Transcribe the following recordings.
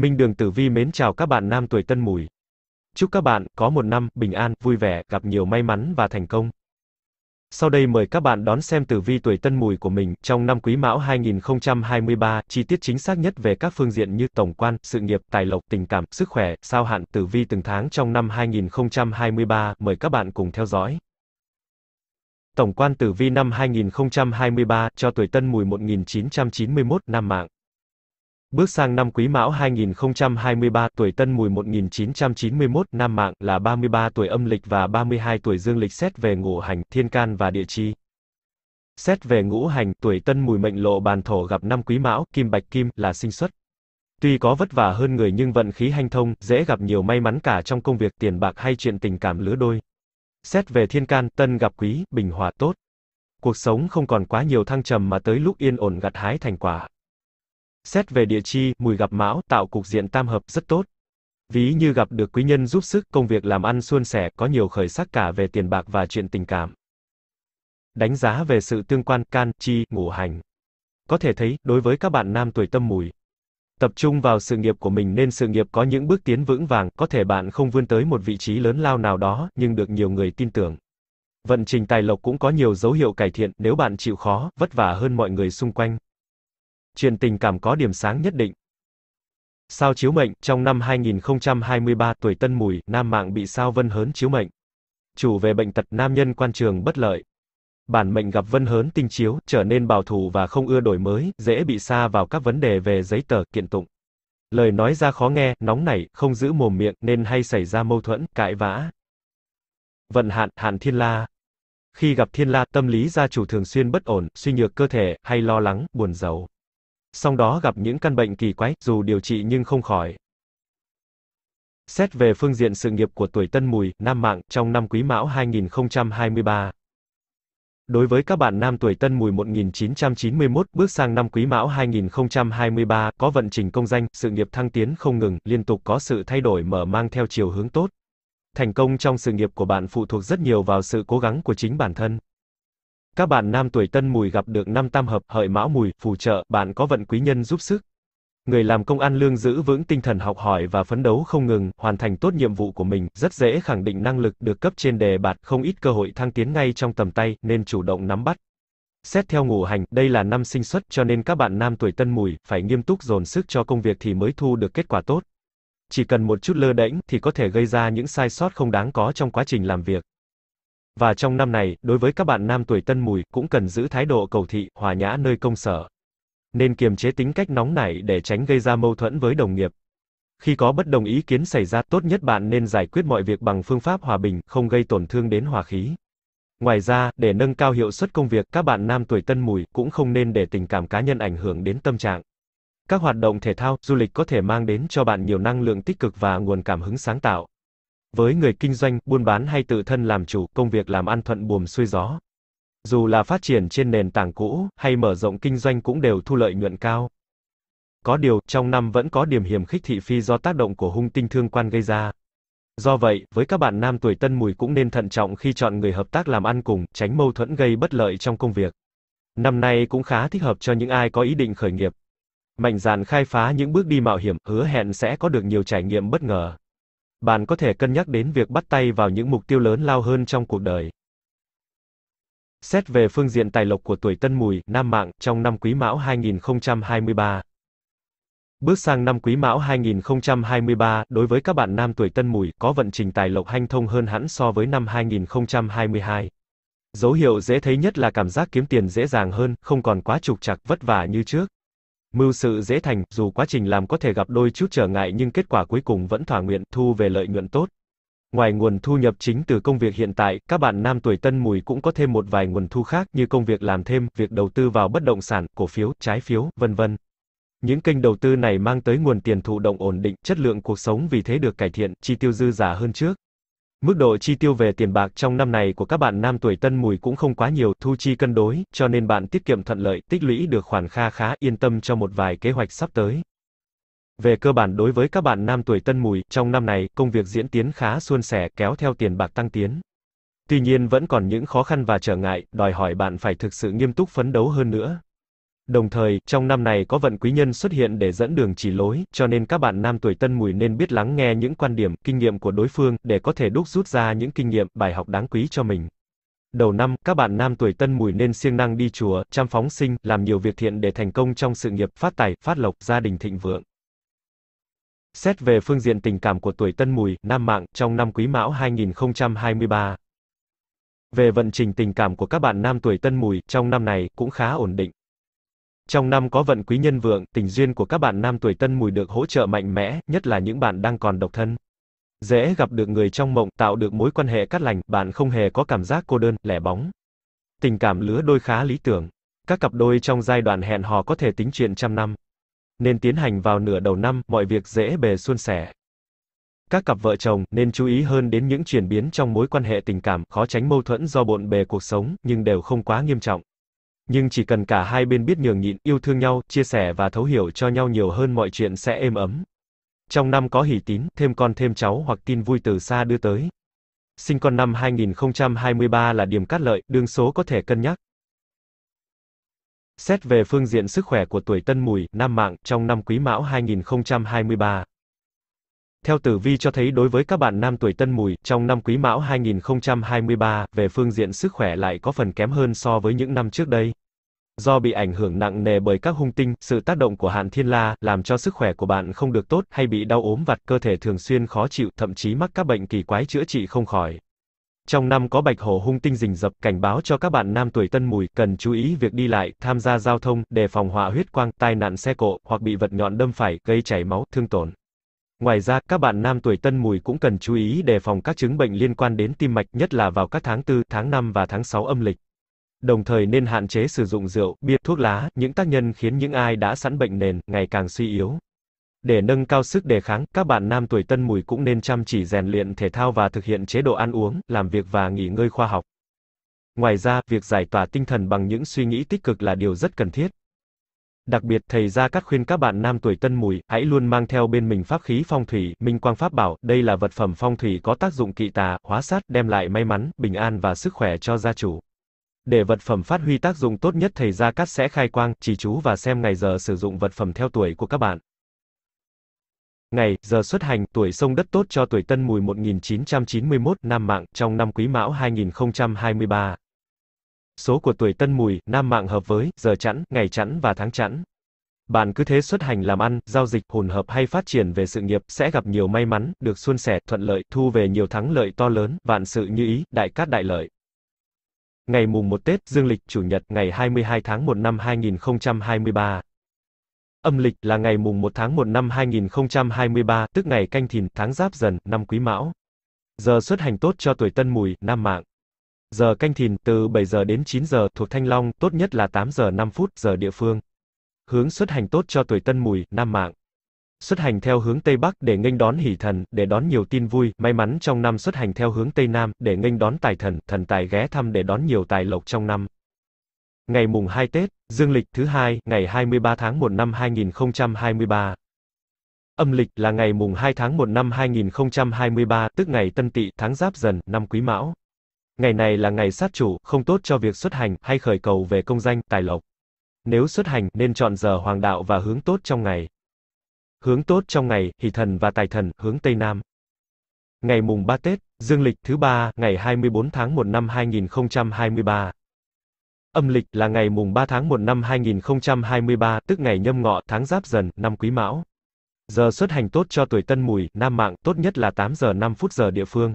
Minh Đường Tử Vi mến chào các bạn nam tuổi Tân Mùi. Chúc các bạn có một năm bình an, vui vẻ, gặp nhiều may mắn và thành công. Sau đây mời các bạn đón xem tử vi tuổi Tân Mùi của mình trong năm Quý Mão 2023, chi tiết chính xác nhất về các phương diện như tổng quan, sự nghiệp, tài lộc, tình cảm, sức khỏe, sao hạn, tử vi từng tháng trong năm 2023, mời các bạn cùng theo dõi. Tổng quan tử vi năm 2023 cho tuổi Tân Mùi 1991 năm mạng. Bước sang năm Quý Mão 2023, tuổi Tân Mùi 1991, nam mạng là 33 tuổi âm lịch và 32 tuổi dương lịch xét về ngũ hành, thiên can và địa chi. Xét về ngũ hành, tuổi Tân Mùi mệnh lộ bàn thổ gặp năm Quý Mão, kim bạch kim là sinh xuất. Tuy có vất vả hơn người nhưng vận khí hanh thông, dễ gặp nhiều may mắn cả trong công việc, tiền bạc hay chuyện tình cảm lứa đôi. Xét về thiên can, Tân gặp Quý, bình hòa tốt. Cuộc sống không còn quá nhiều thăng trầm mà tới lúc yên ổn gặt hái thành quả xét về địa chi, mùi gặp mão, tạo cục diện tam hợp, rất tốt. Ví như gặp được quý nhân giúp sức, công việc làm ăn suôn sẻ, có nhiều khởi sắc cả về tiền bạc và chuyện tình cảm. Đánh giá về sự tương quan can, chi, ngũ hành. Có thể thấy, đối với các bạn nam tuổi tâm mùi, tập trung vào sự nghiệp của mình nên sự nghiệp có những bước tiến vững vàng, có thể bạn không vươn tới một vị trí lớn lao nào đó, nhưng được nhiều người tin tưởng. Vận trình tài lộc cũng có nhiều dấu hiệu cải thiện nếu bạn chịu khó, vất vả hơn mọi người xung quanh truyền tình cảm có điểm sáng nhất định. Sao chiếu mệnh, trong năm 2023 tuổi Tân Mùi, nam mạng bị sao Vân Hớn chiếu mệnh. Chủ về bệnh tật nam nhân quan trường bất lợi. Bản mệnh gặp Vân Hớn tinh chiếu, trở nên bảo thủ và không ưa đổi mới, dễ bị xa vào các vấn đề về giấy tờ, kiện tụng. Lời nói ra khó nghe, nóng nảy, không giữ mồm miệng nên hay xảy ra mâu thuẫn, cãi vã. Vận hạn, hạn thiên la. Khi gặp thiên la, tâm lý gia chủ thường xuyên bất ổn, suy nhược cơ thể, hay lo lắng, buồn giàu song đó gặp những căn bệnh kỳ quái, dù điều trị nhưng không khỏi. Xét về phương diện sự nghiệp của tuổi Tân Mùi, Nam Mạng, trong năm Quý Mão 2023. Đối với các bạn nam tuổi Tân Mùi 1991, bước sang năm Quý Mão 2023, có vận trình công danh, sự nghiệp thăng tiến không ngừng, liên tục có sự thay đổi mở mang theo chiều hướng tốt. Thành công trong sự nghiệp của bạn phụ thuộc rất nhiều vào sự cố gắng của chính bản thân. Các bạn nam tuổi tân mùi gặp được năm tam hợp, hợi mão mùi, phù trợ, bạn có vận quý nhân giúp sức. Người làm công an lương giữ vững tinh thần học hỏi và phấn đấu không ngừng, hoàn thành tốt nhiệm vụ của mình, rất dễ khẳng định năng lực được cấp trên đề bạt, không ít cơ hội thăng tiến ngay trong tầm tay, nên chủ động nắm bắt. Xét theo ngũ hành, đây là năm sinh xuất cho nên các bạn nam tuổi tân mùi, phải nghiêm túc dồn sức cho công việc thì mới thu được kết quả tốt. Chỉ cần một chút lơ đễnh thì có thể gây ra những sai sót không đáng có trong quá trình làm việc. Và trong năm này, đối với các bạn nam tuổi tân mùi, cũng cần giữ thái độ cầu thị, hòa nhã nơi công sở. Nên kiềm chế tính cách nóng nảy để tránh gây ra mâu thuẫn với đồng nghiệp. Khi có bất đồng ý kiến xảy ra, tốt nhất bạn nên giải quyết mọi việc bằng phương pháp hòa bình, không gây tổn thương đến hòa khí. Ngoài ra, để nâng cao hiệu suất công việc, các bạn nam tuổi tân mùi cũng không nên để tình cảm cá nhân ảnh hưởng đến tâm trạng. Các hoạt động thể thao, du lịch có thể mang đến cho bạn nhiều năng lượng tích cực và nguồn cảm hứng sáng tạo. Với người kinh doanh, buôn bán hay tự thân làm chủ, công việc làm ăn thuận buồm xuôi gió. Dù là phát triển trên nền tảng cũ hay mở rộng kinh doanh cũng đều thu lợi nhuận cao. Có điều, trong năm vẫn có điểm hiểm khích thị phi do tác động của hung tinh thương quan gây ra. Do vậy, với các bạn nam tuổi tân mùi cũng nên thận trọng khi chọn người hợp tác làm ăn cùng, tránh mâu thuẫn gây bất lợi trong công việc. Năm nay cũng khá thích hợp cho những ai có ý định khởi nghiệp. Mạnh dạn khai phá những bước đi mạo hiểm, hứa hẹn sẽ có được nhiều trải nghiệm bất ngờ bạn có thể cân nhắc đến việc bắt tay vào những mục tiêu lớn lao hơn trong cuộc đời. Xét về phương diện tài lộc của tuổi Tân Mùi, Nam Mạng, trong năm Quý Mão 2023. Bước sang năm Quý Mão 2023, đối với các bạn nam tuổi Tân Mùi, có vận trình tài lộc hanh thông hơn hẳn so với năm 2022. Dấu hiệu dễ thấy nhất là cảm giác kiếm tiền dễ dàng hơn, không còn quá trục trặc vất vả như trước. Mưu sự dễ thành, dù quá trình làm có thể gặp đôi chút trở ngại nhưng kết quả cuối cùng vẫn thỏa nguyện, thu về lợi nhuận tốt. Ngoài nguồn thu nhập chính từ công việc hiện tại, các bạn nam tuổi tân mùi cũng có thêm một vài nguồn thu khác như công việc làm thêm, việc đầu tư vào bất động sản, cổ phiếu, trái phiếu, vân vân. Những kênh đầu tư này mang tới nguồn tiền thụ động ổn định, chất lượng cuộc sống vì thế được cải thiện, chi tiêu dư giả hơn trước. Mức độ chi tiêu về tiền bạc trong năm này của các bạn nam tuổi tân mùi cũng không quá nhiều, thu chi cân đối, cho nên bạn tiết kiệm thuận lợi, tích lũy được khoản kha khá yên tâm cho một vài kế hoạch sắp tới. Về cơ bản đối với các bạn nam tuổi tân mùi, trong năm này, công việc diễn tiến khá suôn sẻ, kéo theo tiền bạc tăng tiến. Tuy nhiên vẫn còn những khó khăn và trở ngại, đòi hỏi bạn phải thực sự nghiêm túc phấn đấu hơn nữa. Đồng thời, trong năm này có vận quý nhân xuất hiện để dẫn đường chỉ lối, cho nên các bạn nam tuổi tân mùi nên biết lắng nghe những quan điểm, kinh nghiệm của đối phương để có thể đúc rút ra những kinh nghiệm, bài học đáng quý cho mình. Đầu năm, các bạn nam tuổi tân mùi nên siêng năng đi chùa, chăm phóng sinh, làm nhiều việc thiện để thành công trong sự nghiệp, phát tài, phát lộc, gia đình thịnh vượng. Xét về phương diện tình cảm của tuổi tân mùi, nam mạng, trong năm quý mão 2023. Về vận trình tình cảm của các bạn nam tuổi tân mùi, trong năm này, cũng khá ổn định. Trong năm có vận quý nhân vượng, tình duyên của các bạn nam tuổi tân mùi được hỗ trợ mạnh mẽ, nhất là những bạn đang còn độc thân. Dễ gặp được người trong mộng, tạo được mối quan hệ cát lành, bạn không hề có cảm giác cô đơn, lẻ bóng. Tình cảm lứa đôi khá lý tưởng. Các cặp đôi trong giai đoạn hẹn hò có thể tính chuyện trăm năm. Nên tiến hành vào nửa đầu năm, mọi việc dễ bề suôn sẻ. Các cặp vợ chồng nên chú ý hơn đến những chuyển biến trong mối quan hệ tình cảm, khó tránh mâu thuẫn do bộn bề cuộc sống, nhưng đều không quá nghiêm trọng. Nhưng chỉ cần cả hai bên biết nhường nhịn, yêu thương nhau, chia sẻ và thấu hiểu cho nhau nhiều hơn mọi chuyện sẽ êm ấm. Trong năm có hỷ tín, thêm con thêm cháu hoặc tin vui từ xa đưa tới. Sinh con năm 2023 là điểm cát lợi, đương số có thể cân nhắc. Xét về phương diện sức khỏe của tuổi Tân Mùi, Nam Mạng, trong năm Quý Mão 2023. Theo tử vi cho thấy đối với các bạn nam tuổi Tân Mùi, trong năm Quý Mão 2023, về phương diện sức khỏe lại có phần kém hơn so với những năm trước đây. Do bị ảnh hưởng nặng nề bởi các hung tinh, sự tác động của hạn thiên la làm cho sức khỏe của bạn không được tốt hay bị đau ốm vặt, cơ thể thường xuyên khó chịu, thậm chí mắc các bệnh kỳ quái chữa trị không khỏi. Trong năm có bạch hổ hung tinh rình rập, cảnh báo cho các bạn nam tuổi tân mùi cần chú ý việc đi lại, tham gia giao thông, đề phòng họa huyết quang, tai nạn xe cộ hoặc bị vật nhọn đâm phải, gây chảy máu, thương tổn. Ngoài ra, các bạn nam tuổi tân mùi cũng cần chú ý đề phòng các chứng bệnh liên quan đến tim mạch, nhất là vào các tháng 4, tháng 5 và tháng 6 âm lịch đồng thời nên hạn chế sử dụng rượu, bia, thuốc lá, những tác nhân khiến những ai đã sẵn bệnh nền ngày càng suy yếu. Để nâng cao sức đề kháng, các bạn nam tuổi tân mùi cũng nên chăm chỉ rèn luyện thể thao và thực hiện chế độ ăn uống, làm việc và nghỉ ngơi khoa học. Ngoài ra, việc giải tỏa tinh thần bằng những suy nghĩ tích cực là điều rất cần thiết. Đặc biệt, thầy Gia Cát khuyên các bạn nam tuổi tân mùi, hãy luôn mang theo bên mình pháp khí phong thủy, minh quang pháp bảo, đây là vật phẩm phong thủy có tác dụng kỵ tà, hóa sát, đem lại may mắn, bình an và sức khỏe cho gia chủ. Để vật phẩm phát huy tác dụng tốt nhất thầy Gia Cát sẽ khai quang, chỉ chú và xem ngày giờ sử dụng vật phẩm theo tuổi của các bạn. Ngày, giờ xuất hành, tuổi sông đất tốt cho tuổi tân mùi 1991, nam mạng, trong năm quý mão 2023. Số của tuổi tân mùi, nam mạng hợp với, giờ chẵn, ngày chẵn và tháng chẵn. Bạn cứ thế xuất hành làm ăn, giao dịch, hồn hợp hay phát triển về sự nghiệp, sẽ gặp nhiều may mắn, được xuân sẻ, thuận lợi, thu về nhiều thắng lợi to lớn, vạn sự như ý, đại cát đại lợi. Ngày mùng 1 Tết dương lịch chủ nhật ngày 22 tháng 1 năm 2023. Âm lịch là ngày mùng 1 tháng 1 năm 2023, tức ngày canh thìn, tháng giáp dần, năm quý mão. Giờ xuất hành tốt cho tuổi tân mùi, nam mạng. Giờ canh thìn từ 7 giờ đến 9 giờ thuộc Thanh Long, tốt nhất là 8 giờ 5 phút giờ địa phương. Hướng xuất hành tốt cho tuổi tân mùi, nam mạng xuất hành theo hướng Tây Bắc để nghênh đón hỷ thần, để đón nhiều tin vui, may mắn trong năm xuất hành theo hướng Tây Nam, để nghênh đón tài thần, thần tài ghé thăm để đón nhiều tài lộc trong năm. Ngày mùng 2 Tết, dương lịch thứ hai, ngày 23 tháng 1 năm 2023. Âm lịch là ngày mùng 2 tháng 1 năm 2023, tức ngày Tân Tỵ, tháng Giáp Dần, năm Quý Mão. Ngày này là ngày sát chủ, không tốt cho việc xuất hành hay khởi cầu về công danh, tài lộc. Nếu xuất hành nên chọn giờ hoàng đạo và hướng tốt trong ngày. Hướng tốt trong ngày, hỷ thần và tài thần, hướng Tây Nam. Ngày mùng 3 Tết, dương lịch thứ 3, ngày 24 tháng 1 năm 2023. Âm lịch là ngày mùng 3 tháng 1 năm 2023, tức ngày nhâm ngọ, tháng giáp dần, năm quý mão. Giờ xuất hành tốt cho tuổi tân mùi, nam mạng, tốt nhất là 8 giờ 5 phút giờ địa phương.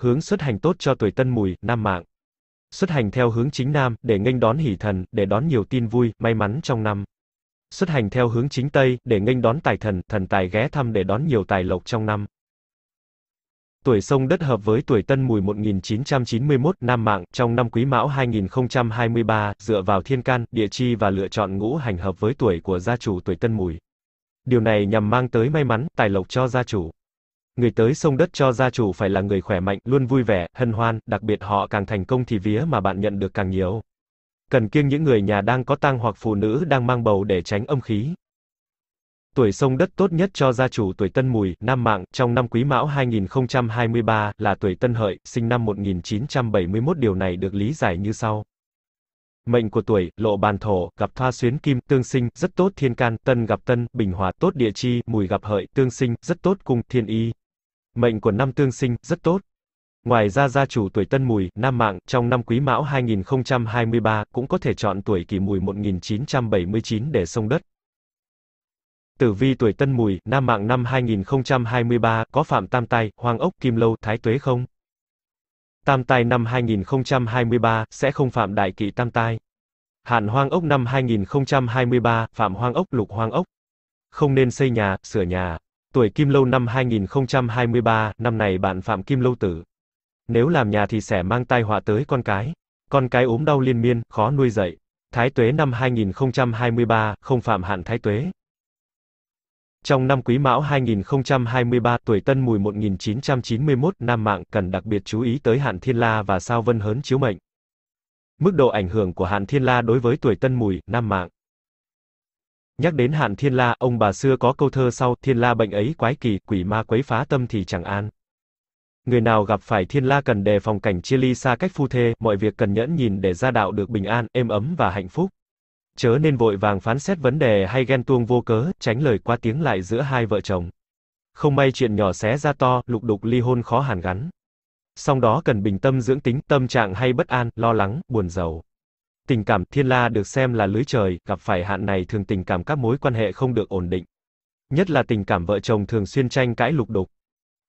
Hướng xuất hành tốt cho tuổi tân mùi, nam mạng. Xuất hành theo hướng chính nam, để nghênh đón hỷ thần, để đón nhiều tin vui, may mắn trong năm xuất hành theo hướng chính Tây, để nghênh đón tài thần, thần tài ghé thăm để đón nhiều tài lộc trong năm. Tuổi sông đất hợp với tuổi tân mùi 1991, Nam Mạng, trong năm quý mão 2023, dựa vào thiên can, địa chi và lựa chọn ngũ hành hợp với tuổi của gia chủ tuổi tân mùi. Điều này nhằm mang tới may mắn, tài lộc cho gia chủ. Người tới sông đất cho gia chủ phải là người khỏe mạnh, luôn vui vẻ, hân hoan, đặc biệt họ càng thành công thì vía mà bạn nhận được càng nhiều cần kiêng những người nhà đang có tang hoặc phụ nữ đang mang bầu để tránh âm khí. Tuổi sông đất tốt nhất cho gia chủ tuổi Tân Mùi, Nam Mạng, trong năm Quý Mão 2023, là tuổi Tân Hợi, sinh năm 1971 điều này được lý giải như sau. Mệnh của tuổi, lộ bàn thổ, gặp thoa xuyến kim, tương sinh, rất tốt thiên can, tân gặp tân, bình hòa, tốt địa chi, mùi gặp hợi, tương sinh, rất tốt cung, thiên y. Mệnh của năm tương sinh, rất tốt. Ngoài ra gia chủ tuổi Tân Mùi, Nam Mạng, trong năm Quý Mão 2023, cũng có thể chọn tuổi Kỷ Mùi 1979 để sông đất. Tử vi tuổi Tân Mùi, Nam Mạng năm 2023, có Phạm Tam Tai, Hoàng Ốc, Kim Lâu, Thái Tuế không? Tam Tai năm 2023, sẽ không phạm đại kỵ Tam Tai. Hạn Hoang Ốc năm 2023, phạm Hoang Ốc, Lục Hoang Ốc. Không nên xây nhà, sửa nhà. Tuổi Kim Lâu năm 2023, năm này bạn phạm Kim Lâu tử. Nếu làm nhà thì sẽ mang tai họa tới con cái. Con cái ốm đau liên miên, khó nuôi dạy. Thái tuế năm 2023, không phạm hạn thái tuế. Trong năm Quý Mão 2023, tuổi Tân Mùi 1991, nam mạng cần đặc biệt chú ý tới hạn Thiên La và sao Vân Hớn chiếu mệnh. Mức độ ảnh hưởng của hạn Thiên La đối với tuổi Tân Mùi, nam mạng. Nhắc đến hạn Thiên La, ông bà xưa có câu thơ sau: Thiên La bệnh ấy quái kỳ, quỷ ma quấy phá tâm thì chẳng an. Người nào gặp phải thiên la cần đề phòng cảnh chia ly xa cách phu thê, mọi việc cần nhẫn nhìn để gia đạo được bình an, êm ấm và hạnh phúc. Chớ nên vội vàng phán xét vấn đề hay ghen tuông vô cớ, tránh lời qua tiếng lại giữa hai vợ chồng. Không may chuyện nhỏ xé ra to, lục đục ly hôn khó hàn gắn. Song đó cần bình tâm dưỡng tính, tâm trạng hay bất an, lo lắng, buồn giàu. Tình cảm thiên la được xem là lưới trời, gặp phải hạn này thường tình cảm các mối quan hệ không được ổn định. Nhất là tình cảm vợ chồng thường xuyên tranh cãi lục đục.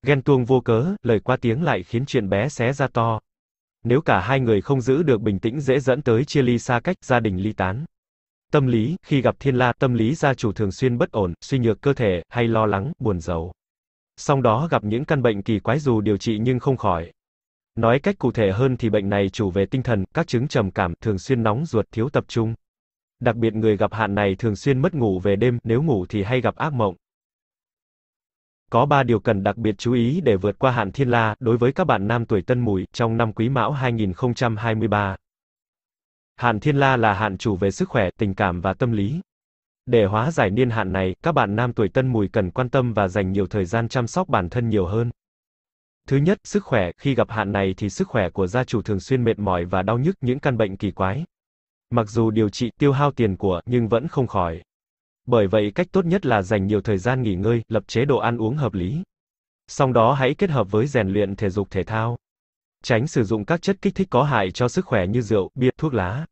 Ghen tuông vô cớ, lời qua tiếng lại khiến chuyện bé xé ra to. Nếu cả hai người không giữ được bình tĩnh dễ dẫn tới chia ly xa cách, gia đình ly tán. Tâm lý, khi gặp thiên la, tâm lý gia chủ thường xuyên bất ổn, suy nhược cơ thể, hay lo lắng, buồn giàu. Song đó gặp những căn bệnh kỳ quái dù điều trị nhưng không khỏi. Nói cách cụ thể hơn thì bệnh này chủ về tinh thần, các chứng trầm cảm, thường xuyên nóng ruột, thiếu tập trung. Đặc biệt người gặp hạn này thường xuyên mất ngủ về đêm, nếu ngủ thì hay gặp ác mộng. Có 3 điều cần đặc biệt chú ý để vượt qua hạn thiên la đối với các bạn nam tuổi Tân Mùi trong năm Quý Mão 2023. Hạn thiên la là hạn chủ về sức khỏe, tình cảm và tâm lý. Để hóa giải niên hạn này, các bạn nam tuổi Tân Mùi cần quan tâm và dành nhiều thời gian chăm sóc bản thân nhiều hơn. Thứ nhất, sức khỏe, khi gặp hạn này thì sức khỏe của gia chủ thường xuyên mệt mỏi và đau nhức những căn bệnh kỳ quái. Mặc dù điều trị tiêu hao tiền của nhưng vẫn không khỏi. Bởi vậy cách tốt nhất là dành nhiều thời gian nghỉ ngơi, lập chế độ ăn uống hợp lý. Song đó hãy kết hợp với rèn luyện thể dục thể thao. Tránh sử dụng các chất kích thích có hại cho sức khỏe như rượu, bia, thuốc lá.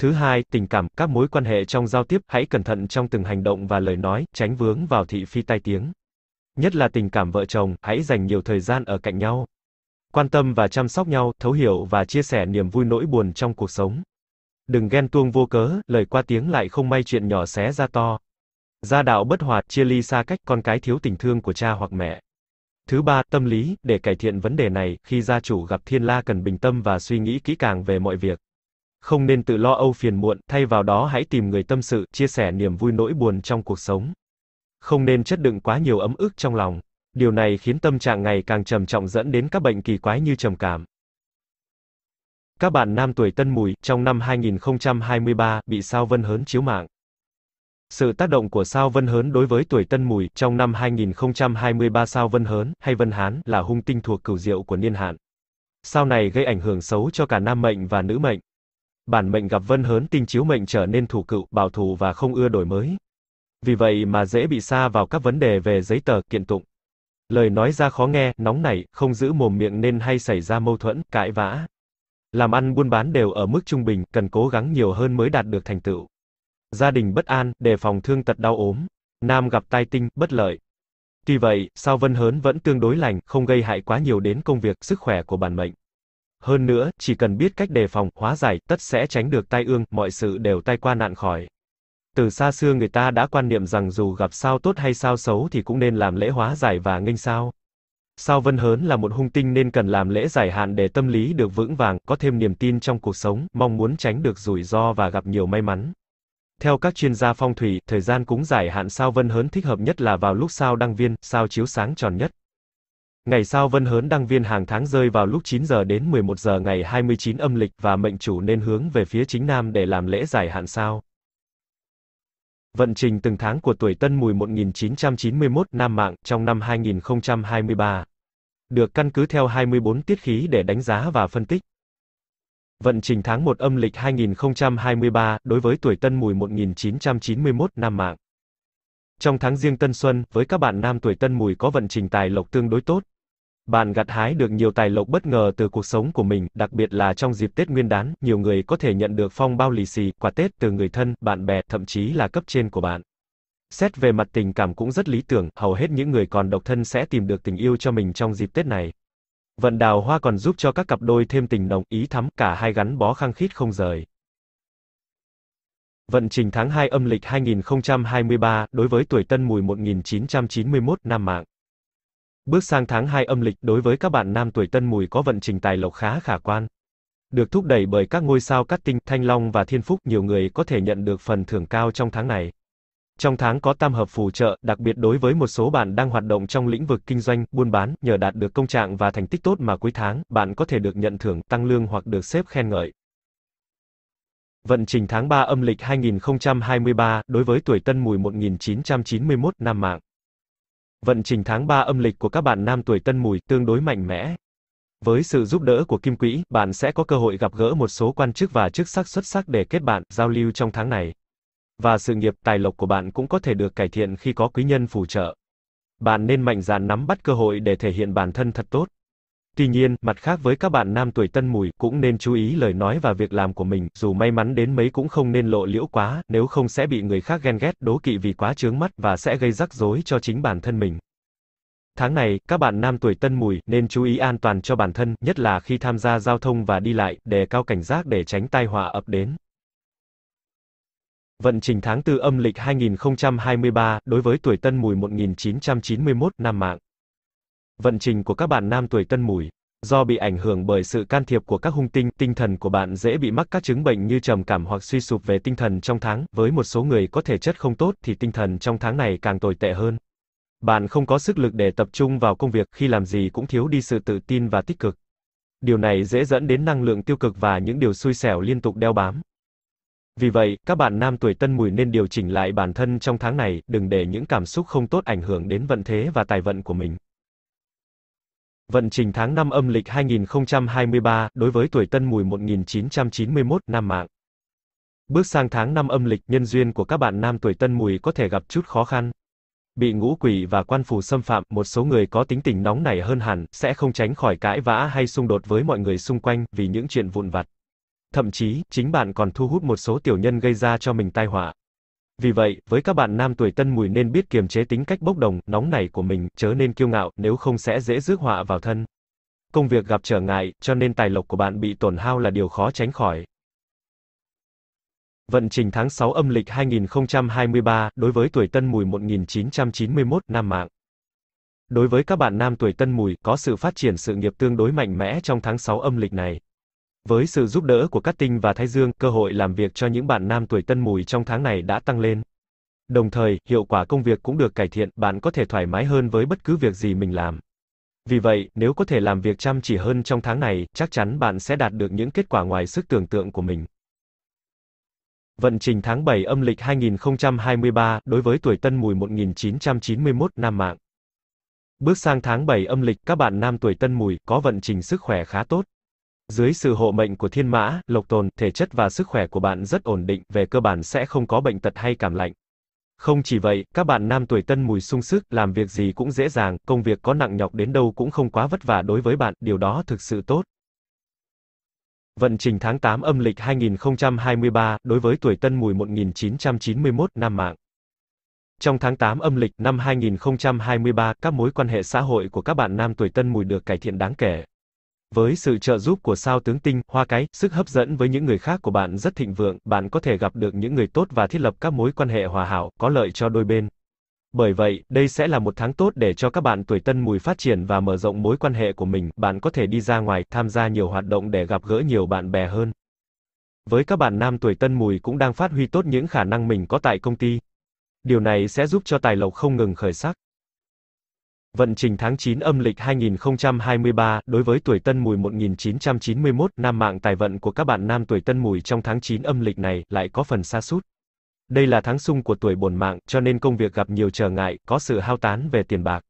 Thứ hai, tình cảm, các mối quan hệ trong giao tiếp, hãy cẩn thận trong từng hành động và lời nói, tránh vướng vào thị phi tai tiếng. Nhất là tình cảm vợ chồng, hãy dành nhiều thời gian ở cạnh nhau. Quan tâm và chăm sóc nhau, thấu hiểu và chia sẻ niềm vui nỗi buồn trong cuộc sống. Đừng ghen tuông vô cớ, lời qua tiếng lại không may chuyện nhỏ xé ra to. Gia đạo bất hòa, chia ly xa cách, con cái thiếu tình thương của cha hoặc mẹ. Thứ ba, tâm lý, để cải thiện vấn đề này, khi gia chủ gặp thiên la cần bình tâm và suy nghĩ kỹ càng về mọi việc. Không nên tự lo âu phiền muộn, thay vào đó hãy tìm người tâm sự, chia sẻ niềm vui nỗi buồn trong cuộc sống. Không nên chất đựng quá nhiều ấm ức trong lòng. Điều này khiến tâm trạng ngày càng trầm trọng dẫn đến các bệnh kỳ quái như trầm cảm. Các bạn nam tuổi Tân Mùi trong năm 2023 bị sao Vân Hớn chiếu mạng. Sự tác động của sao Vân Hớn đối với tuổi Tân Mùi trong năm 2023 sao Vân Hớn hay Vân Hán là hung tinh thuộc cửu diệu của niên hạn. Sao này gây ảnh hưởng xấu cho cả nam mệnh và nữ mệnh. Bản mệnh gặp Vân Hớn tinh chiếu mệnh trở nên thủ cựu, bảo thủ và không ưa đổi mới. Vì vậy mà dễ bị xa vào các vấn đề về giấy tờ, kiện tụng. Lời nói ra khó nghe, nóng nảy, không giữ mồm miệng nên hay xảy ra mâu thuẫn, cãi vã. Làm ăn buôn bán đều ở mức trung bình, cần cố gắng nhiều hơn mới đạt được thành tựu. Gia đình bất an, đề phòng thương tật đau ốm. Nam gặp tai tinh, bất lợi. Tuy vậy, sao Vân Hớn vẫn tương đối lành, không gây hại quá nhiều đến công việc, sức khỏe của bản mệnh. Hơn nữa, chỉ cần biết cách đề phòng, hóa giải, tất sẽ tránh được tai ương, mọi sự đều tai qua nạn khỏi. Từ xa xưa người ta đã quan niệm rằng dù gặp sao tốt hay sao xấu thì cũng nên làm lễ hóa giải và nghênh sao. Sao Vân Hớn là một hung tinh nên cần làm lễ giải hạn để tâm lý được vững vàng, có thêm niềm tin trong cuộc sống, mong muốn tránh được rủi ro và gặp nhiều may mắn. Theo các chuyên gia phong thủy, thời gian cúng giải hạn sao Vân Hớn thích hợp nhất là vào lúc sao đăng viên, sao chiếu sáng tròn nhất. Ngày sao Vân Hớn đăng viên hàng tháng rơi vào lúc 9 giờ đến 11 giờ ngày 29 âm lịch và mệnh chủ nên hướng về phía chính nam để làm lễ giải hạn sao. Vận trình từng tháng của tuổi Tân Mùi 1991 Nam Mạng trong năm 2023. Được căn cứ theo 24 tiết khí để đánh giá và phân tích. Vận trình tháng 1 âm lịch 2023 đối với tuổi Tân Mùi 1991 Nam Mạng. Trong tháng riêng Tân Xuân, với các bạn nam tuổi Tân Mùi có vận trình tài lộc tương đối tốt, bạn gặt hái được nhiều tài lộc bất ngờ từ cuộc sống của mình, đặc biệt là trong dịp Tết Nguyên đán, nhiều người có thể nhận được phong bao lì xì, quà Tết từ người thân, bạn bè, thậm chí là cấp trên của bạn. Xét về mặt tình cảm cũng rất lý tưởng, hầu hết những người còn độc thân sẽ tìm được tình yêu cho mình trong dịp Tết này. Vận đào hoa còn giúp cho các cặp đôi thêm tình đồng ý thắm, cả hai gắn bó khăng khít không rời. Vận trình tháng 2 âm lịch 2023, đối với tuổi Tân Mùi 1991, năm Mạng. Bước sang tháng 2 âm lịch đối với các bạn nam tuổi Tân Mùi có vận trình tài lộc khá khả quan. Được thúc đẩy bởi các ngôi sao Cát Tinh, Thanh Long và Thiên Phúc, nhiều người có thể nhận được phần thưởng cao trong tháng này. Trong tháng có tam hợp phù trợ, đặc biệt đối với một số bạn đang hoạt động trong lĩnh vực kinh doanh, buôn bán, nhờ đạt được công trạng và thành tích tốt mà cuối tháng, bạn có thể được nhận thưởng, tăng lương hoặc được xếp khen ngợi. Vận trình tháng 3 âm lịch 2023, đối với tuổi Tân Mùi 1991, năm mạng. Vận trình tháng 3 âm lịch của các bạn nam tuổi Tân Mùi tương đối mạnh mẽ. Với sự giúp đỡ của Kim Quỹ, bạn sẽ có cơ hội gặp gỡ một số quan chức và chức sắc xuất sắc để kết bạn, giao lưu trong tháng này. Và sự nghiệp tài lộc của bạn cũng có thể được cải thiện khi có quý nhân phù trợ. Bạn nên mạnh dạn nắm bắt cơ hội để thể hiện bản thân thật tốt. Tuy nhiên, mặt khác với các bạn nam tuổi tân mùi, cũng nên chú ý lời nói và việc làm của mình, dù may mắn đến mấy cũng không nên lộ liễu quá, nếu không sẽ bị người khác ghen ghét, đố kỵ vì quá chướng mắt, và sẽ gây rắc rối cho chính bản thân mình. Tháng này, các bạn nam tuổi tân mùi, nên chú ý an toàn cho bản thân, nhất là khi tham gia giao thông và đi lại, đề cao cảnh giác để tránh tai họa ập đến. Vận trình tháng 4 âm lịch 2023, đối với tuổi tân mùi 1991, năm mạng vận trình của các bạn nam tuổi tân mùi. Do bị ảnh hưởng bởi sự can thiệp của các hung tinh, tinh thần của bạn dễ bị mắc các chứng bệnh như trầm cảm hoặc suy sụp về tinh thần trong tháng, với một số người có thể chất không tốt thì tinh thần trong tháng này càng tồi tệ hơn. Bạn không có sức lực để tập trung vào công việc, khi làm gì cũng thiếu đi sự tự tin và tích cực. Điều này dễ dẫn đến năng lượng tiêu cực và những điều xui xẻo liên tục đeo bám. Vì vậy, các bạn nam tuổi tân mùi nên điều chỉnh lại bản thân trong tháng này, đừng để những cảm xúc không tốt ảnh hưởng đến vận thế và tài vận của mình. Vận trình tháng 5 âm lịch 2023, đối với tuổi tân mùi 1991, nam mạng. Bước sang tháng 5 âm lịch, nhân duyên của các bạn nam tuổi tân mùi có thể gặp chút khó khăn. Bị ngũ quỷ và quan phù xâm phạm, một số người có tính tình nóng nảy hơn hẳn, sẽ không tránh khỏi cãi vã hay xung đột với mọi người xung quanh, vì những chuyện vụn vặt. Thậm chí, chính bạn còn thu hút một số tiểu nhân gây ra cho mình tai họa. Vì vậy, với các bạn nam tuổi tân mùi nên biết kiềm chế tính cách bốc đồng, nóng nảy của mình, chớ nên kiêu ngạo, nếu không sẽ dễ rước họa vào thân. Công việc gặp trở ngại, cho nên tài lộc của bạn bị tổn hao là điều khó tránh khỏi. Vận trình tháng 6 âm lịch 2023, đối với tuổi tân mùi 1991, nam mạng. Đối với các bạn nam tuổi tân mùi, có sự phát triển sự nghiệp tương đối mạnh mẽ trong tháng 6 âm lịch này. Với sự giúp đỡ của Cát Tinh và Thái Dương, cơ hội làm việc cho những bạn nam tuổi tân mùi trong tháng này đã tăng lên. Đồng thời, hiệu quả công việc cũng được cải thiện, bạn có thể thoải mái hơn với bất cứ việc gì mình làm. Vì vậy, nếu có thể làm việc chăm chỉ hơn trong tháng này, chắc chắn bạn sẽ đạt được những kết quả ngoài sức tưởng tượng của mình. Vận trình tháng 7 âm lịch 2023 đối với tuổi Tân Mùi 1991 nam mạng. Bước sang tháng 7 âm lịch, các bạn nam tuổi Tân Mùi có vận trình sức khỏe khá tốt. Dưới sự hộ mệnh của thiên mã, lộc tồn, thể chất và sức khỏe của bạn rất ổn định, về cơ bản sẽ không có bệnh tật hay cảm lạnh. Không chỉ vậy, các bạn nam tuổi tân mùi sung sức, làm việc gì cũng dễ dàng, công việc có nặng nhọc đến đâu cũng không quá vất vả đối với bạn, điều đó thực sự tốt. Vận trình tháng 8 âm lịch 2023, đối với tuổi tân mùi 1991, nam mạng. Trong tháng 8 âm lịch năm 2023, các mối quan hệ xã hội của các bạn nam tuổi tân mùi được cải thiện đáng kể. Với sự trợ giúp của sao tướng tinh, hoa cái, sức hấp dẫn với những người khác của bạn rất thịnh vượng, bạn có thể gặp được những người tốt và thiết lập các mối quan hệ hòa hảo, có lợi cho đôi bên. Bởi vậy, đây sẽ là một tháng tốt để cho các bạn tuổi tân mùi phát triển và mở rộng mối quan hệ của mình, bạn có thể đi ra ngoài, tham gia nhiều hoạt động để gặp gỡ nhiều bạn bè hơn. Với các bạn nam tuổi tân mùi cũng đang phát huy tốt những khả năng mình có tại công ty. Điều này sẽ giúp cho tài lộc không ngừng khởi sắc. Vận trình tháng 9 âm lịch 2023, đối với tuổi Tân Mùi 1991, nam mạng tài vận của các bạn nam tuổi Tân Mùi trong tháng 9 âm lịch này lại có phần xa sút. Đây là tháng sung của tuổi bổn mạng, cho nên công việc gặp nhiều trở ngại, có sự hao tán về tiền bạc.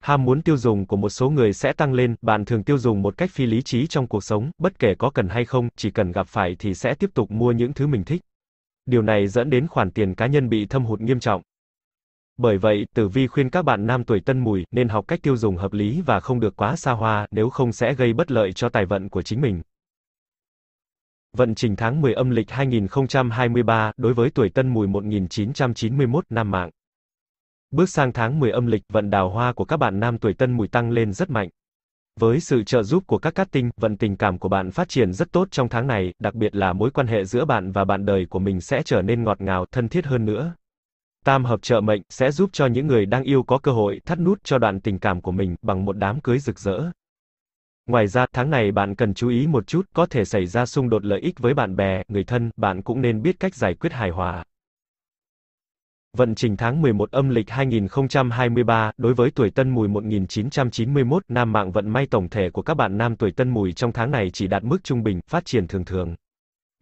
Ham muốn tiêu dùng của một số người sẽ tăng lên, bạn thường tiêu dùng một cách phi lý trí trong cuộc sống, bất kể có cần hay không, chỉ cần gặp phải thì sẽ tiếp tục mua những thứ mình thích. Điều này dẫn đến khoản tiền cá nhân bị thâm hụt nghiêm trọng. Bởi vậy, Tử Vi khuyên các bạn nam tuổi Tân Mùi nên học cách tiêu dùng hợp lý và không được quá xa hoa, nếu không sẽ gây bất lợi cho tài vận của chính mình. Vận trình tháng 10 âm lịch 2023 đối với tuổi Tân Mùi 1991 nam mạng. Bước sang tháng 10 âm lịch, vận đào hoa của các bạn nam tuổi Tân Mùi tăng lên rất mạnh. Với sự trợ giúp của các cát tinh, vận tình cảm của bạn phát triển rất tốt trong tháng này, đặc biệt là mối quan hệ giữa bạn và bạn đời của mình sẽ trở nên ngọt ngào, thân thiết hơn nữa. Tam hợp trợ mệnh sẽ giúp cho những người đang yêu có cơ hội thắt nút cho đoạn tình cảm của mình bằng một đám cưới rực rỡ. Ngoài ra, tháng này bạn cần chú ý một chút, có thể xảy ra xung đột lợi ích với bạn bè, người thân, bạn cũng nên biết cách giải quyết hài hòa. Vận trình tháng 11 âm lịch 2023, đối với tuổi Tân Mùi 1991, nam mạng vận may tổng thể của các bạn nam tuổi Tân Mùi trong tháng này chỉ đạt mức trung bình, phát triển thường thường.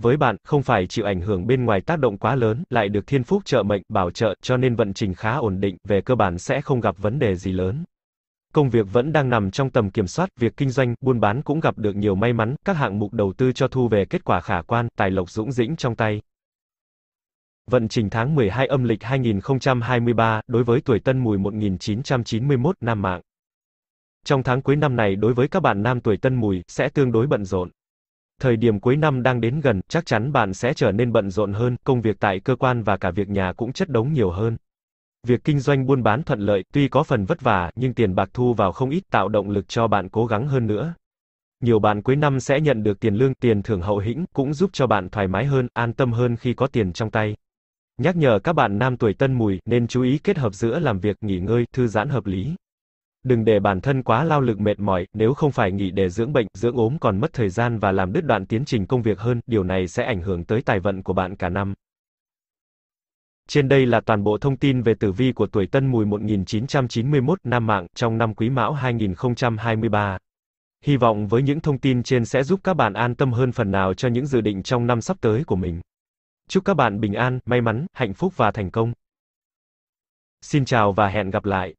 Với bạn, không phải chịu ảnh hưởng bên ngoài tác động quá lớn, lại được thiên phúc trợ mệnh, bảo trợ, cho nên vận trình khá ổn định, về cơ bản sẽ không gặp vấn đề gì lớn. Công việc vẫn đang nằm trong tầm kiểm soát, việc kinh doanh, buôn bán cũng gặp được nhiều may mắn, các hạng mục đầu tư cho thu về kết quả khả quan, tài lộc dũng dĩnh trong tay. Vận trình tháng 12 âm lịch 2023, đối với tuổi tân mùi 1991, nam mạng. Trong tháng cuối năm này đối với các bạn nam tuổi tân mùi, sẽ tương đối bận rộn. Thời điểm cuối năm đang đến gần, chắc chắn bạn sẽ trở nên bận rộn hơn, công việc tại cơ quan và cả việc nhà cũng chất đống nhiều hơn. Việc kinh doanh buôn bán thuận lợi, tuy có phần vất vả, nhưng tiền bạc thu vào không ít, tạo động lực cho bạn cố gắng hơn nữa. Nhiều bạn cuối năm sẽ nhận được tiền lương, tiền thưởng hậu hĩnh, cũng giúp cho bạn thoải mái hơn, an tâm hơn khi có tiền trong tay. Nhắc nhở các bạn nam tuổi tân mùi, nên chú ý kết hợp giữa làm việc, nghỉ ngơi, thư giãn hợp lý đừng để bản thân quá lao lực mệt mỏi, nếu không phải nghỉ để dưỡng bệnh, dưỡng ốm còn mất thời gian và làm đứt đoạn tiến trình công việc hơn, điều này sẽ ảnh hưởng tới tài vận của bạn cả năm. Trên đây là toàn bộ thông tin về tử vi của tuổi Tân Mùi 1991 Nam Mạng trong năm Quý Mão 2023. Hy vọng với những thông tin trên sẽ giúp các bạn an tâm hơn phần nào cho những dự định trong năm sắp tới của mình. Chúc các bạn bình an, may mắn, hạnh phúc và thành công. Xin chào và hẹn gặp lại.